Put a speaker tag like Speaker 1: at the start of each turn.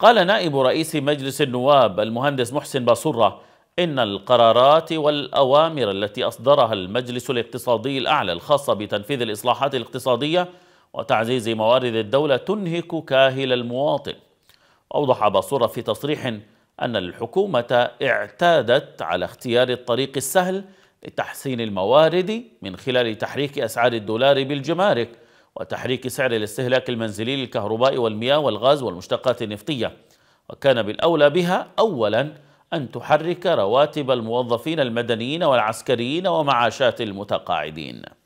Speaker 1: قال نائب رئيس مجلس النواب المهندس محسن باصره إن القرارات والأوامر التي أصدرها المجلس الاقتصادي الأعلى الخاصة بتنفيذ الإصلاحات الاقتصادية وتعزيز موارد الدولة تنهك كاهل المواطن أوضح باصورة في تصريح أن الحكومة اعتادت على اختيار الطريق السهل لتحسين الموارد من خلال تحريك أسعار الدولار بالجمارك وتحريك سعر الاستهلاك المنزلي للكهرباء والمياه والغاز والمشتقات النفطية وكان بالأولى بها أولا أن تحرك رواتب الموظفين المدنيين والعسكريين ومعاشات المتقاعدين